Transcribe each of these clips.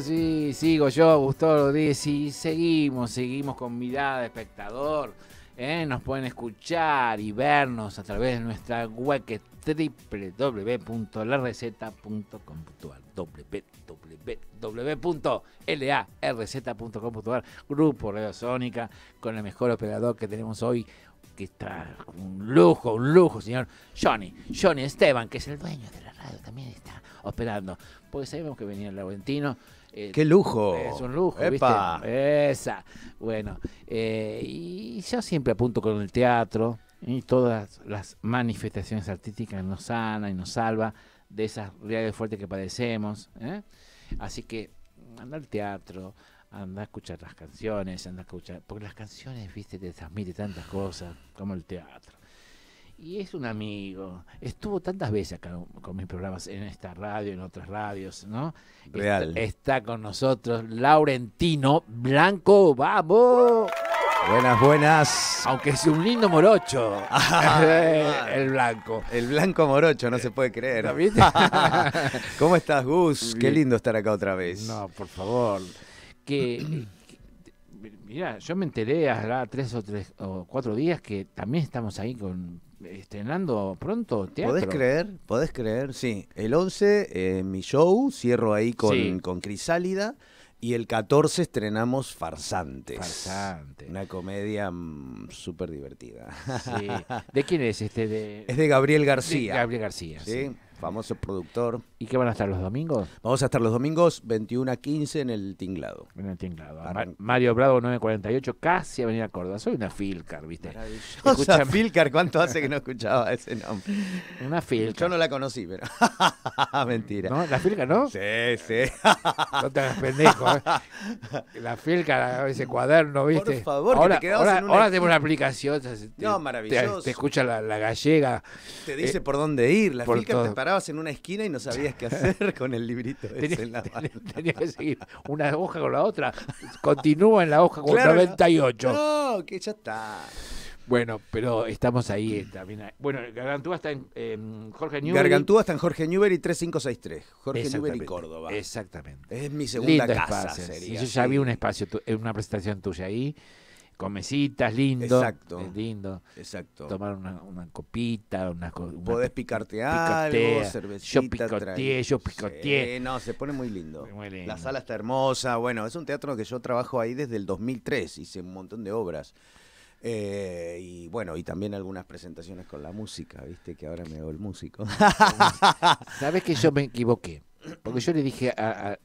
sí, sigo yo, Gustavo Rodríguez, y seguimos, seguimos con mirada de espectador. ¿eh? Nos pueden escuchar y vernos a través de nuestra web que es www.larz.com.ar Grupo Grupo Sónica, con el mejor operador que tenemos hoy que está un lujo, un lujo, señor Johnny, Johnny Esteban, que es el dueño de la radio, también está operando, Porque sabemos que venía el Laurentino. Eh, ¡Qué lujo! Es un lujo, ¿viste? Esa. Bueno, eh, y yo siempre apunto con el teatro y todas las manifestaciones artísticas nos sana y nos salva de esas realidades fuertes que padecemos. ¿eh? Así que anda al teatro, anda a escuchar las canciones, anda a escuchar, porque las canciones, viste, te transmiten tantas cosas como el teatro y es un amigo. Estuvo tantas veces acá con mis programas en esta radio, en otras radios, ¿no? Real. Está, con nosotros Laurentino Blanco. ¡Vamos! Buenas, buenas. Aunque es un lindo morocho. Ah, el blanco. El blanco morocho, no se puede creer. ¿Cómo estás, Gus? Qué lindo estar acá otra vez. No, por favor. Que, mira, yo me enteré hace tres o tres o cuatro días que también estamos ahí con estrenando pronto teatro. ¿Podés creer? ¿Podés creer? Sí. El 11, eh, mi show, cierro ahí con, con Crisálida. Y el 14 estrenamos Farsantes. Farsantes. Una comedia mm, súper divertida. ¿De quién es este? De... Es de Gabriel García. Gabriel García, sí famoso productor. ¿Y qué van a estar los domingos? Vamos a estar los domingos 21 a 15 en el Tinglado. En el Tinglado. Mario Bravo 948, casi a venir a Córdoba. Soy una Filcar, ¿viste? Escucha Filcar, ¿cuánto hace que no escuchaba ese nombre? Una Filcar. Yo no la conocí, pero. Mentira. ¿No? ¿La Filcar no? Sí, sí. no te hagas pendejo. ¿eh? La Filcar, ese cuaderno, ¿viste? Por favor, ahora, que te ahora, en una... ahora tenemos una aplicación. no, maravilloso. Te, escucha la, gallega. Te dice eh, por dónde ir. La Filcar te para Estabas en una esquina y no sabías qué hacer con el librito. Tenías, que seguir una hoja con la otra. Continúa en la hoja con el 98. No, que ya está. Bueno, pero estamos ahí eh, también. Bueno, Gargantúa está en Jorge Newbery. Gargantúa está en Jorge Newbery 3563. Jorge Newbery Córdoba. Exactamente. Es mi segunda casa. Sería. Yo ya vi un espacio, una presentación tuya ahí comecitas, lindo. Exacto. Es lindo. Exacto. Tomar una, una copita, una, una Podés picarte algo, Yo picoteé, yo no, se pone muy lindo. La sala está hermosa. Bueno, es un teatro que yo trabajo ahí desde el 2003. Hice un montón de obras. Eh, y bueno, y también algunas presentaciones con la música, viste que ahora me hago el músico. Sabes que yo me equivoqué. Porque yo le dije al,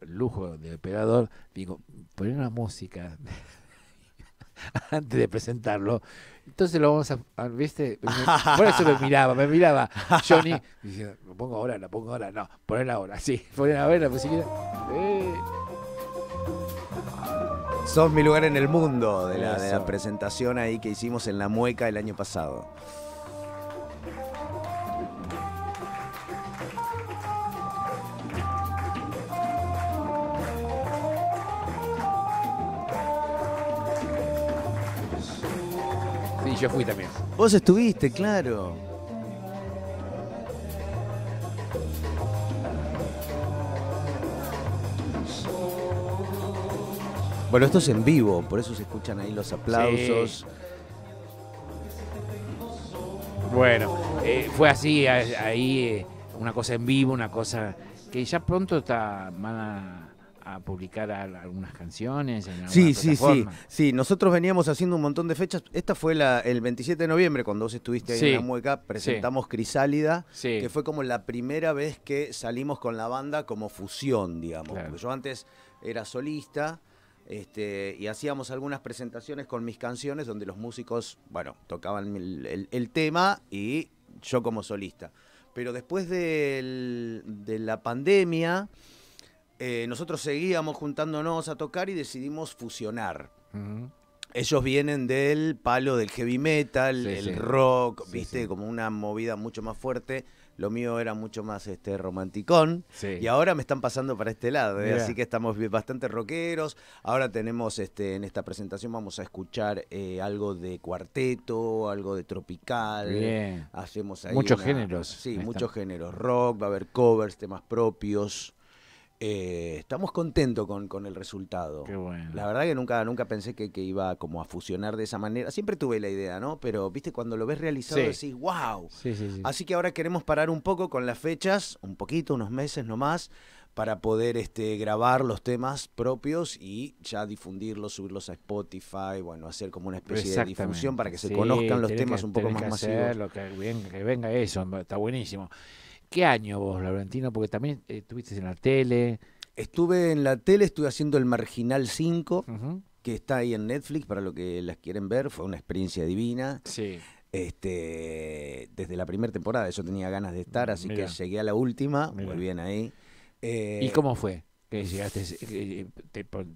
lujo de operador, digo, poner una música antes de presentarlo. Entonces lo vamos a, ¿viste? por eso me miraba, me miraba Johnny. me lo pongo ahora, lo pongo ahora. No, ponerla ahora, sí. poner ahora pues si mi lugar en el mundo de la, de la presentación ahí que hicimos en La Mueca el año pasado. yo fui también. Vos estuviste, claro. Bueno, esto es en vivo, por eso se escuchan ahí los aplausos. Bueno, eh, fue así, ahí eh, una cosa en vivo, una cosa que ya pronto está, a publicar algunas canciones. sí, sí, sí, sí. Nosotros veníamos haciendo un montón de fechas. Esta fue el 27 de noviembre, cuando vos estuviste ahí en la mueca, presentamos Crisálida, que fue como la primera vez que salimos con la banda como fusión, digamos. yo antes era solista. Este, y hacíamos algunas presentaciones con mis canciones donde los músicos, bueno, tocaban el, tema y yo como solista. Pero después de la pandemia, eh, nosotros seguíamos juntándonos a tocar y decidimos fusionar. Ellos vienen del palo del heavy metal, el rock, viste, como una movida mucho más fuerte. Lo mío era mucho más este romanticón. Y ahora me están pasando para este lado, ¿eh? así que estamos bastante rockeros. Ahora tenemos este, en esta presentación vamos a escuchar eh, algo de cuarteto, algo de tropical. Hacemos muchos géneros. Sí, muchos géneros. Rock, va a haber covers, temas propios. Eh, estamos contentos con, con el resultado. La verdad que nunca, nunca pensé que, iba como a fusionar de esa manera. Siempre tuve la idea, ¿no? Pero, viste, cuando lo ves realizado decís, wow. Así que ahora queremos parar un poco con las fechas, un poquito, unos meses nomás, para poder este, grabar los temas propios y ya difundirlos, subirlos a Spotify, bueno, hacer como una especie de difusión para que se conozcan los temas un poco más masivos. que venga eso, está buenísimo. ¿Qué año vos, Laurentino? Porque también eh, estuviste en la tele. Estuve en la tele, estuve haciendo el Marginal 5, que está ahí en Netflix para lo que las quieren ver. Fue una experiencia divina. Sí. Este, desde la primera temporada yo tenía ganas de estar, así que llegué a la última. Muy bien ahí. Eh, ¿Y cómo fue? Que llegaste eh,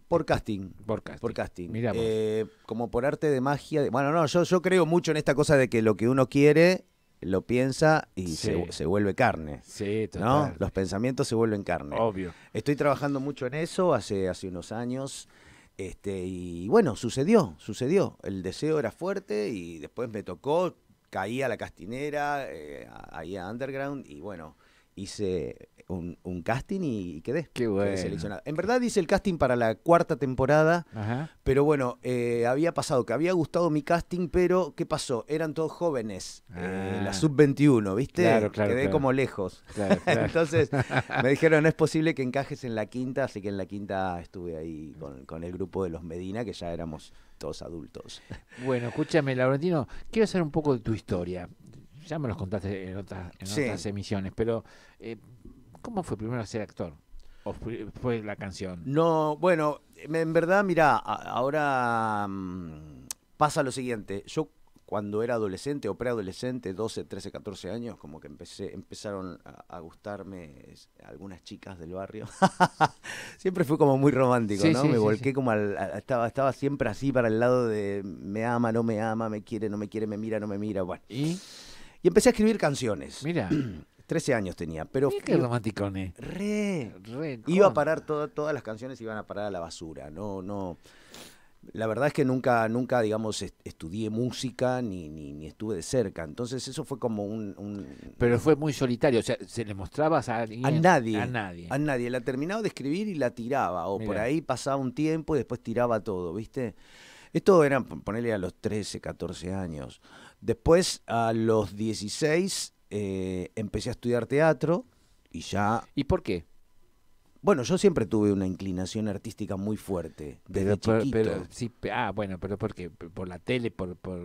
por, casting. Por casting. Por casting. Eh, como por arte de magia. bueno, no, yo creo mucho en esta cosa de que lo que uno quiere lo piensa y se, se, vuelve carne. Sí, ¿no? Los pensamientos se vuelven carne. Obvio. Estoy trabajando mucho en eso hace, hace unos años. Este, y bueno, sucedió, sucedió. El deseo era fuerte y después me tocó, caí a la castinera, eh, ahí a Underground, y bueno, hice un, casting y quedé. seleccionado. En verdad hice el casting para la cuarta temporada, pero bueno, eh, había pasado que había gustado mi casting, pero ¿qué pasó? Eran todos jóvenes, eh, ah. la sub-21, ¿viste? quedé como lejos. Entonces me dijeron, no es posible que encajes en la quinta, así que en la quinta estuve ahí con, el grupo de los Medina, que ya éramos todos adultos. Bueno, escúchame, Laurentino, quiero hacer un poco de tu historia ya me los contaste en otras, en emisiones, pero eh, ¿cómo fue primero ser actor? ¿O fue, la canción? No, bueno, en verdad, mira, ahora mm, pasa lo siguiente. Yo cuando era adolescente o preadolescente, 12, 13, 14 años, como que empecé, empezaron a, gustarme algunas chicas del barrio. siempre fue como muy romántico, ¿no? me volqué como al, estaba, estaba siempre así para el lado de me ama, no me ama, me quiere, no me quiere, me mira, no me mira. Bueno. ¿Y? Y empecé a escribir canciones. Mira. 13 años tenía, pero... qué romanticone. Re, re. Iba a parar, todas todas las canciones iban a parar a la basura, no, no... La verdad es que nunca, nunca digamos, estudié música ni, ni, estuve de cerca. Entonces eso fue como un, Pero fue muy solitario, o sea, ¿se le mostraba a A nadie. A nadie. A nadie. La terminaba de escribir y la tiraba, o por ahí pasaba un tiempo y después tiraba todo, ¿viste? Esto era, ponerle a los 13, 14 años. Después, a los 16, eh, empecé a estudiar teatro y ya... ¿Y por qué? Bueno, yo siempre tuve una inclinación artística muy fuerte, desde pero, chiquito. sí, ah, bueno, pero porque por la tele, por, por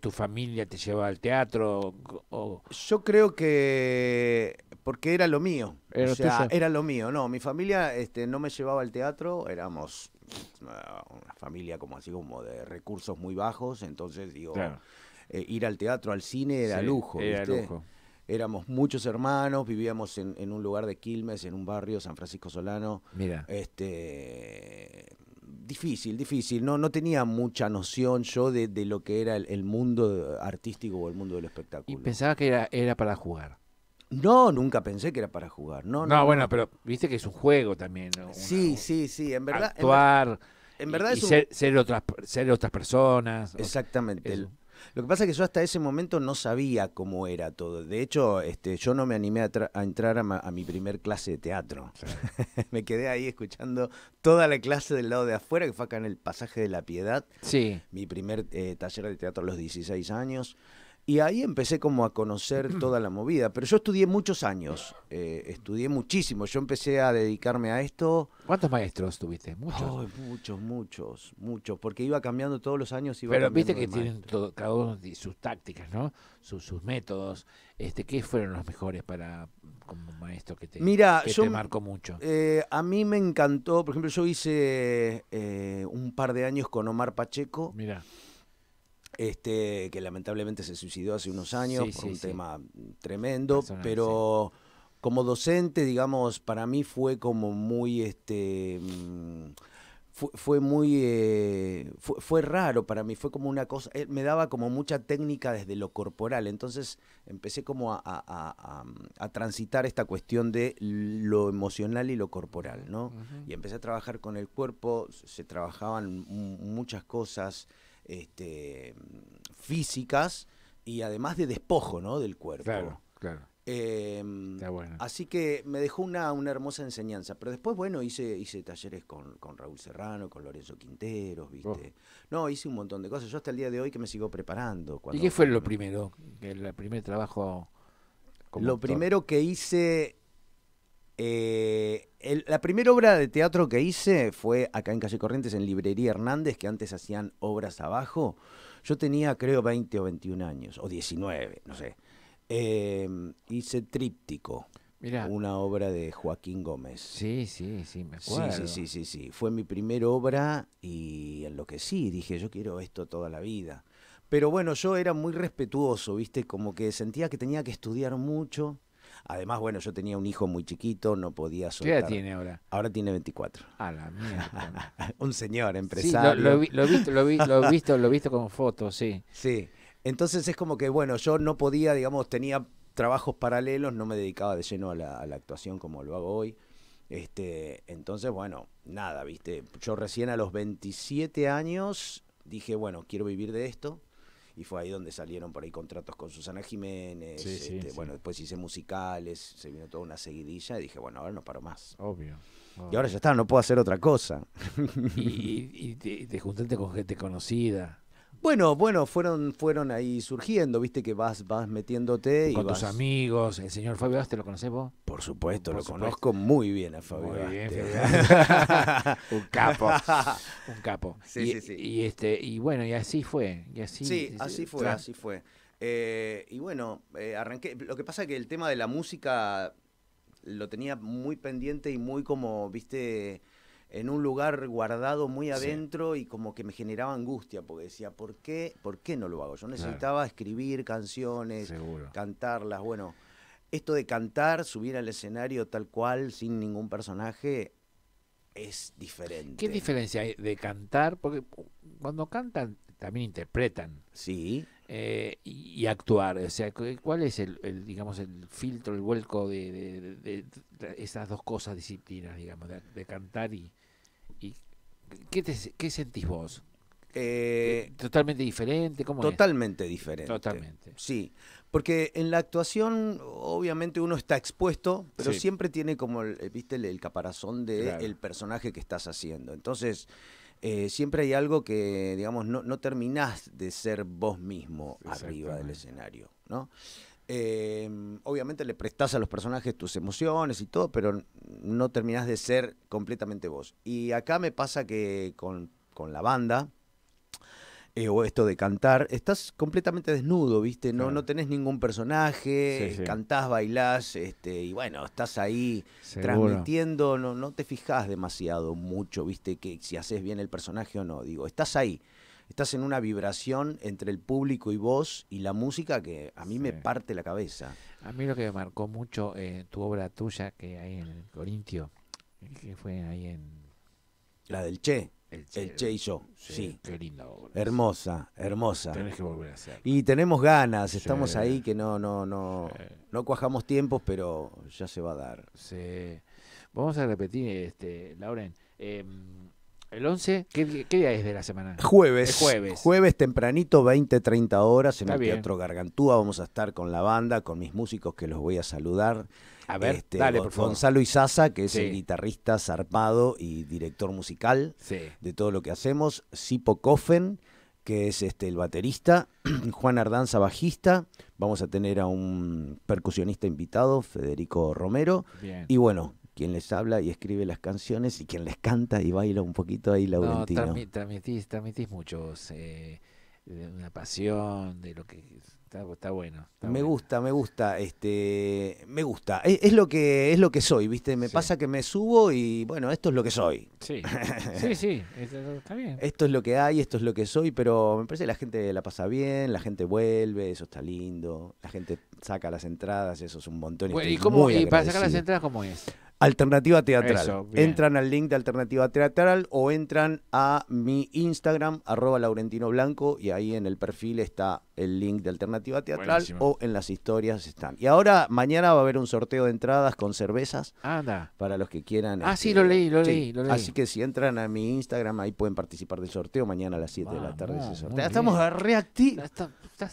tu familia te llevaba al teatro. Yo creo que porque era lo mío, era, o sea, era lo mío. No, mi familia este, no me llevaba al teatro, éramos ah, una familia como así como de recursos muy bajos, entonces digo, eh, ir al teatro, al cine era lujo. Era lujo éramos muchos hermanos, vivíamos en, un lugar de Quilmes, en un barrio, San Francisco Solano. Mira. Este, difícil, difícil. No, no tenía mucha noción yo de, lo que era el, mundo artístico o el mundo del espectáculo. Y pensaba que era, era para jugar. No, nunca pensé que era para jugar. No, no, bueno, pero viste que es un juego también. sí, sí, sí. En verdad. Actuar. En verdad y, ser, otras, ser otras personas. Exactamente. Lo que pasa es que yo hasta ese momento no sabía cómo era todo. De hecho, este, yo no me animé a, entrar a, mi primer clase de teatro. me quedé ahí escuchando toda la clase del lado de afuera, que fue acá en el pasaje de la Piedad. Sí. Mi primer eh, taller de teatro a los 16 años. Y ahí empecé como a conocer toda la movida. Pero yo estudié muchos años, eh, estudié muchísimo. Yo empecé a dedicarme a esto. ¿Cuántos maestros tuviste? Muchos. muchos, muchos, muchos. Porque iba cambiando todos los años. Iba Pero viste que tienen cada uno sus tácticas, ¿no? Sus, métodos. Este, ¿Qué fueron los mejores para como maestro que te, Mira, te marcó mucho? Eh, a mí me encantó, por ejemplo, yo hice eh, un par de años con Omar Pacheco. Mira. Este, que lamentablemente se suicidó hace unos años por un tema tremendo, pero como docente, digamos, para mí fue como muy, este, mm, fue, muy, eh, fue, raro para mí, fue como una cosa, eh, me daba como mucha técnica desde lo corporal, entonces empecé como a, transitar esta cuestión de lo emocional y lo corporal, ¿no? Y empecé a trabajar con el cuerpo, se trabajaban muchas cosas. Este, físicas y además de despojo ¿no? del cuerpo. Claro, claro. Em, así que me dejó una, una hermosa enseñanza. Pero después, bueno, hice, hice talleres con, Raúl Serrano, con Lorenzo Quinteros, ¿viste? Oh. No, hice un montón de cosas. Yo hasta el día de hoy que me sigo preparando. ¿Y qué fue lo primero? El primer trabajo. lo primero que hice eh, la primera obra de teatro que hice fue acá en Calle Corrientes, en Librería Hernández, que antes hacían obras abajo. Yo tenía, creo, 20 o 21 años, o 19, no sé. Em, hice Tríptico. Una obra de Joaquín Gómez. Sí, sí, sí, me acuerdo. Sí, sí, sí, sí, sí. Fue mi primera obra y en lo que sí Dije, yo quiero esto toda la vida. Pero bueno, yo era muy respetuoso, ¿viste? Como que sentía que tenía que estudiar mucho Además, bueno, yo tenía un hijo muy chiquito, no podía soltar. ¿Qué edad tiene ahora? Ahora tiene 24. Ah, la mierda. un señor empresario. lo, he visto, lo, he visto, lo visto con fotos, sí. Sí. Entonces es como que, bueno, yo no podía, digamos, tenía trabajos paralelos, no me dedicaba de lleno a la, actuación como lo hago hoy. Este, entonces, bueno, nada, viste. Yo recién a los 27 años dije, bueno, quiero vivir de esto y fue ahí donde salieron por ahí contratos con Susana Jiménez, este, bueno, después hice musicales, se vino toda una seguidilla y dije, bueno, ahora no paro más. Obvio. Y ahora ya está, no puedo hacer otra cosa. y, y, te, te juntaste con gente conocida. Bueno, bueno, fueron, fueron ahí surgiendo, viste que vas, vas metiéndote. Con tus amigos, el señor Fabio ¿te ¿lo conoces vos? Por supuesto, lo conozco muy bien a Fabio muy bien, Un capo, un capo. Sí, y, sí, sí. Y, este, y bueno, y así fue. Y así, sí, así fue, así fue. Eh, y bueno, eh, arranqué. Lo que pasa es que el tema de la música lo tenía muy pendiente y muy como, viste en un lugar guardado muy adentro y como que me generaba angustia, porque decía, ¿por qué, ¿por qué no lo hago? Yo necesitaba escribir canciones, cantarlas, bueno. Esto de cantar, subir al escenario tal cual, sin ningún personaje, es diferente. ¿Qué diferencia hay de cantar? Porque cuando cantan también interpretan. Sí. Eh, y, actuar. O sea, ¿cuál es el, digamos, el filtro, el vuelco de, esas dos cosas, disciplinas, digamos, de, cantar y, ¿Qué, sentís vos? Eh, totalmente diferente, ¿cómo Totalmente diferente. Totalmente. Sí, porque en la actuación obviamente uno está expuesto, pero siempre tiene como, el, eh, viste, el, caparazón del personaje que estás haciendo. Entonces, eh, siempre hay algo que, digamos, no, no terminás de ser vos mismo arriba del escenario, ¿no? Em, obviamente le prestás a los personajes tus emociones y todo, pero no terminás de ser completamente vos. Y acá me pasa que con, la banda, eh, o esto de cantar, estás completamente desnudo, ¿viste? No, no tenés ningún personaje, cantás, bailás, este, y bueno, estás ahí transmitiendo, no, no te fijas demasiado mucho, ¿viste? Que si haces bien el personaje o no, digo, estás ahí estás en una vibración entre el público y vos y la música que a mí me parte la cabeza. A mí lo que me marcó mucho eh, tu obra tuya, que hay en el Corintio, que fue ahí en... La del Che. El che, y yo. Sí. Qué linda obra. Hermosa, hermosa. Tenés que volver a hacer. Y tenemos ganas, estamos ahí que no, no, no, no cuajamos tiempos, pero ya se va a dar. Sí. Vamos a repetir, este, Lauren. Em, ¿El 11? ¿Qué, día es de la semana? Jueves. jueves. Jueves tempranito, 20, 30 horas, en el Teatro Gargantúa. Vamos a estar con la banda, con mis músicos que los voy a saludar. A ver, este, dale, por Gonzalo Izaza, que es el guitarrista zarpado y director musical de todo lo que hacemos. Sipo Coffen, que es este, el baterista. Juan Ardanza, bajista. Vamos a tener a un percusionista invitado, Federico Romero. Y bueno, quien les habla y escribe las canciones y quien les canta y baila un poquito ahí Laurentino. No, transmitís, transmitís muchos, eh, una pasión, de lo que está, bueno. me gusta, me gusta, este, me gusta. E, es, lo que es lo que soy, viste. Me pasa que me subo y bueno, esto es lo que soy. Sí, sí, sí, está bien. Esto es lo que hay, esto es lo que soy, pero me parece que la gente la pasa bien, la gente vuelve, eso está lindo, la gente saca las entradas, eso es un montón. ¿Y, cómo, ¿y para sacar las entradas cómo es? Alternativa Teatral. entran al link de Alternativa Teatral o entran a mi Instagram, arroba Laurentino Blanco, y ahí en el perfil está el link de Alternativa Teatral o en las historias están. Y ahora, mañana va a haber un sorteo de entradas con cervezas Anda. para los que quieran. Ah, sí, este, lo leí, lo, leí, Así que si entran a mi Instagram, ahí pueden participar del sorteo. Mañana a las 7 de la tarde ese sorteo. Estamos reactivos.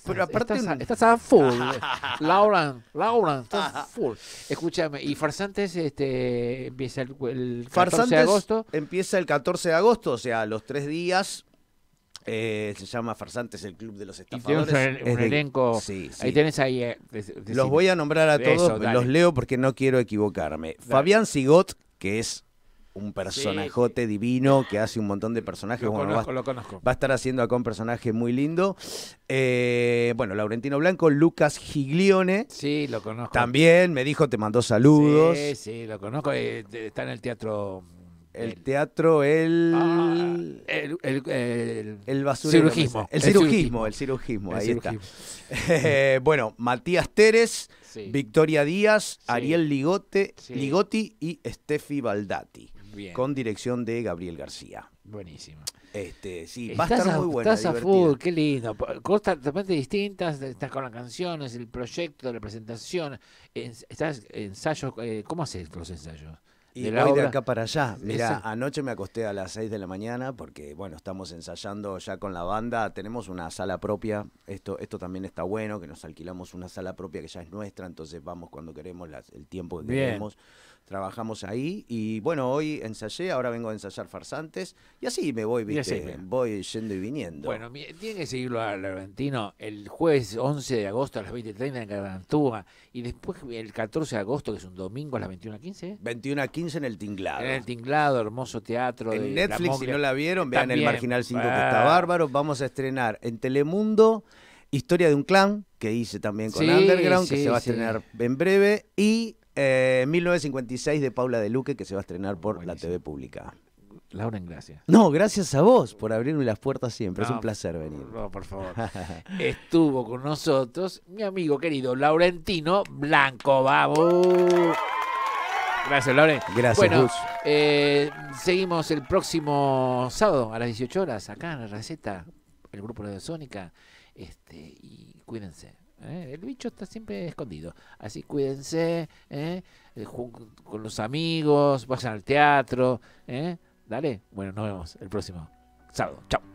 Pero aparte, estás a full. Lauren, Lauren, full. Escúchame, y Farsantes este, empieza el, 14 de agosto. Empieza el 14 de agosto, o sea, los tres días. Eh, se llama Farsantes el Club de los Estafadores. un, elenco. Ahí tenés ahí. Eh, los voy a nombrar a todos, los leo porque no quiero equivocarme. Fabián Sigot, que es un personajote divino que hace un montón de personajes. Lo va, lo conozco. Va a estar haciendo acá un personaje muy lindo. Eh, bueno, Laurentino Blanco, Lucas Giglione. Sí, lo conozco. También me dijo, te mandó saludos. Sí, sí, lo conozco. Eh, está en el teatro. El, teatro, ah, el... el, el, el, el, cirujismo, el, cirujismo. El cirujismo, ahí está. Eh, bueno, Matías Teres, Victoria Díaz, Ariel Ligote, Ligotti y Steffi Baldati con dirección de Gabriel García. Buenísimo. Este, sí, va a estar muy bueno. Estás a full, qué lindo. Cosas totalmente distintas, estás con las canciones, el proyecto, la presentación, estás ensayos, eh, ¿cómo haces los ensayos? Y voy de acá para allá. Mira, anoche me acosté a las 6 de la mañana porque, bueno, estamos ensayando ya con la banda. Tenemos una sala propia. Esto, esto también está bueno, que nos alquilamos una sala propia que ya es nuestra. Entonces vamos cuando queremos, el tiempo que tenemos trabajamos ahí y bueno, hoy ensayé, ahora vengo a ensayar farsantes y así me voy, viste, voy yendo y viniendo. Bueno, tiene que seguirlo a argentino, el jueves 11 de agosto a las 20.30 en Garantúa y después el 14 de agosto, que es un domingo a las 21.15. 21.15 ¿eh? en el Tinglado. En el Tinglado, hermoso teatro. En de Netflix, si no la vieron, vean el Marginal 5 que está ah. bárbaro. Vamos a estrenar en Telemundo. Historia de un clan que hice también con Underground, que se va a estrenar en breve, y 1956 eh, de Paula de Luque, que se va a estrenar por la TV pública. Laura, gracias. No, gracias a vos por abrirme las puertas siempre. es un placer venir. No, por favor. Estuvo con nosotros mi amigo querido Laurentino Blanco. ¡Vamos! Gracias, Lauren Gracias, eh, seguimos el próximo sábado a las 18 horas acá en la receta, el grupo de Sónica. Este, y cuídense. ¿eh? El bicho está siempre escondido. Así cuídense, ¿eh? Eh, con los amigos, vayan al teatro. Dale, bueno, nos vemos el próximo sábado. Chao.